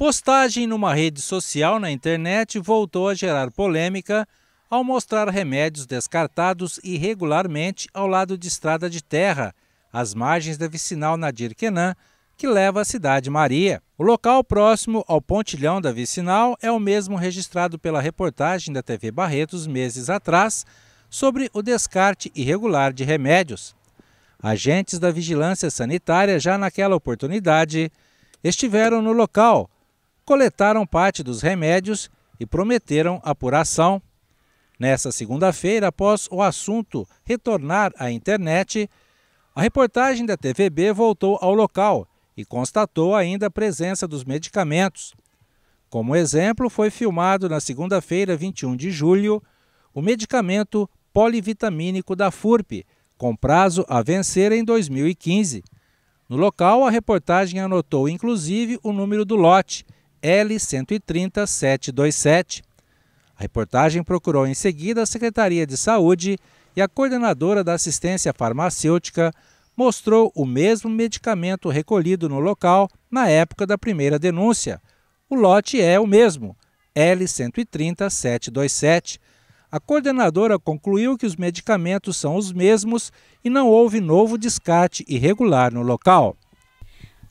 Postagem numa rede social na internet voltou a gerar polêmica ao mostrar remédios descartados irregularmente ao lado de estrada de terra, às margens da vicinal Nadir Kenan, que leva à Cidade Maria. O local próximo ao pontilhão da vicinal é o mesmo registrado pela reportagem da TV Barretos meses atrás sobre o descarte irregular de remédios. Agentes da Vigilância Sanitária, já naquela oportunidade, estiveram no local coletaram parte dos remédios e prometeram apuração. Nessa segunda-feira, após o assunto retornar à internet, a reportagem da TVB voltou ao local e constatou ainda a presença dos medicamentos. Como exemplo, foi filmado na segunda-feira, 21 de julho, o medicamento polivitamínico da FURP, com prazo a vencer em 2015. No local, a reportagem anotou inclusive o número do lote L130727. A reportagem procurou em seguida a Secretaria de Saúde e a coordenadora da assistência farmacêutica mostrou o mesmo medicamento recolhido no local na época da primeira denúncia. O lote é o mesmo, L130727. A coordenadora concluiu que os medicamentos são os mesmos e não houve novo descarte irregular no local.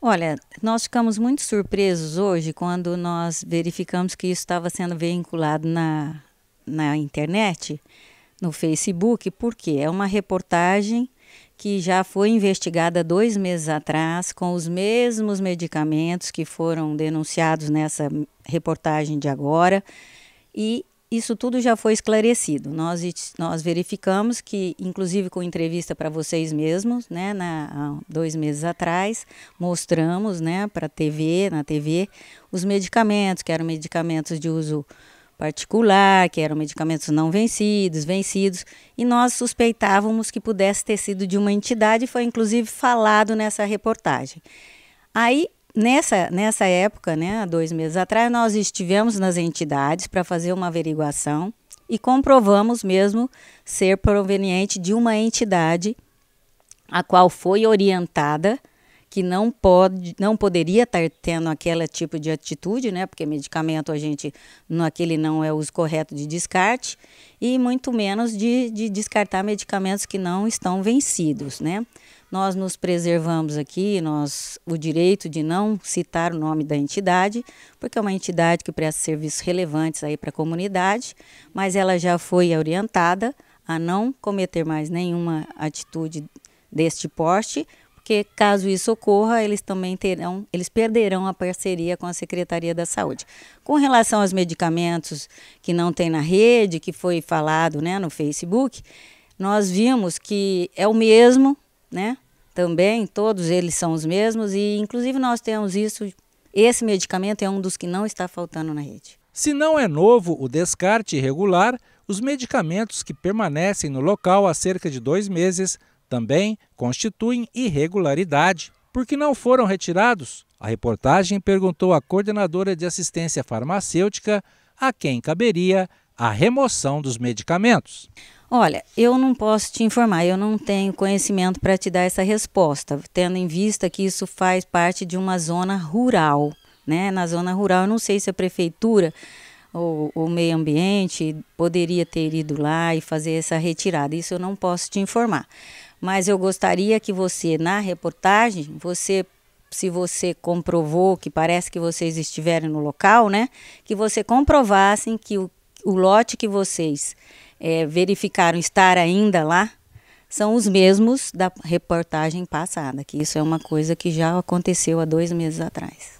Olha, nós ficamos muito surpresos hoje quando nós verificamos que isso estava sendo veiculado na, na internet, no Facebook, porque é uma reportagem que já foi investigada dois meses atrás com os mesmos medicamentos que foram denunciados nessa reportagem de agora. E isso tudo já foi esclarecido. Nós, nós verificamos que, inclusive com entrevista para vocês mesmos, né, na, dois meses atrás, mostramos né, para a TV, na TV, os medicamentos, que eram medicamentos de uso particular, que eram medicamentos não vencidos, vencidos, e nós suspeitávamos que pudesse ter sido de uma entidade, foi inclusive falado nessa reportagem. Aí nessa, nessa época, né, dois meses atrás, nós estivemos nas entidades para fazer uma averiguação e comprovamos mesmo ser proveniente de uma entidade a qual foi orientada que não pode, não poderia estar tendo aquele tipo de atitude, né? Porque medicamento a gente, naquele não é o uso correto de descarte e muito menos de, de descartar medicamentos que não estão vencidos, né? nós nos preservamos aqui, nós o direito de não citar o nome da entidade, porque é uma entidade que presta serviços relevantes aí para a comunidade, mas ela já foi orientada a não cometer mais nenhuma atitude deste porte, porque caso isso ocorra, eles também terão, eles perderão a parceria com a Secretaria da Saúde. Com relação aos medicamentos que não tem na rede, que foi falado, né, no Facebook, nós vimos que é o mesmo né? Também todos eles são os mesmos e inclusive nós temos isso, esse medicamento é um dos que não está faltando na rede. Se não é novo o descarte irregular, os medicamentos que permanecem no local há cerca de dois meses também constituem irregularidade, porque não foram retirados. A reportagem perguntou à coordenadora de assistência farmacêutica a quem caberia a remoção dos medicamentos. Olha, eu não posso te informar, eu não tenho conhecimento para te dar essa resposta, tendo em vista que isso faz parte de uma zona rural, né? Na zona rural, eu não sei se a prefeitura ou o meio ambiente poderia ter ido lá e fazer essa retirada. Isso eu não posso te informar. Mas eu gostaria que você, na reportagem, você se você comprovou que parece que vocês estiverem no local, né? Que você comprovassem que o, o lote que vocês é, verificaram estar ainda lá são os mesmos da reportagem passada, que isso é uma coisa que já aconteceu há dois meses atrás.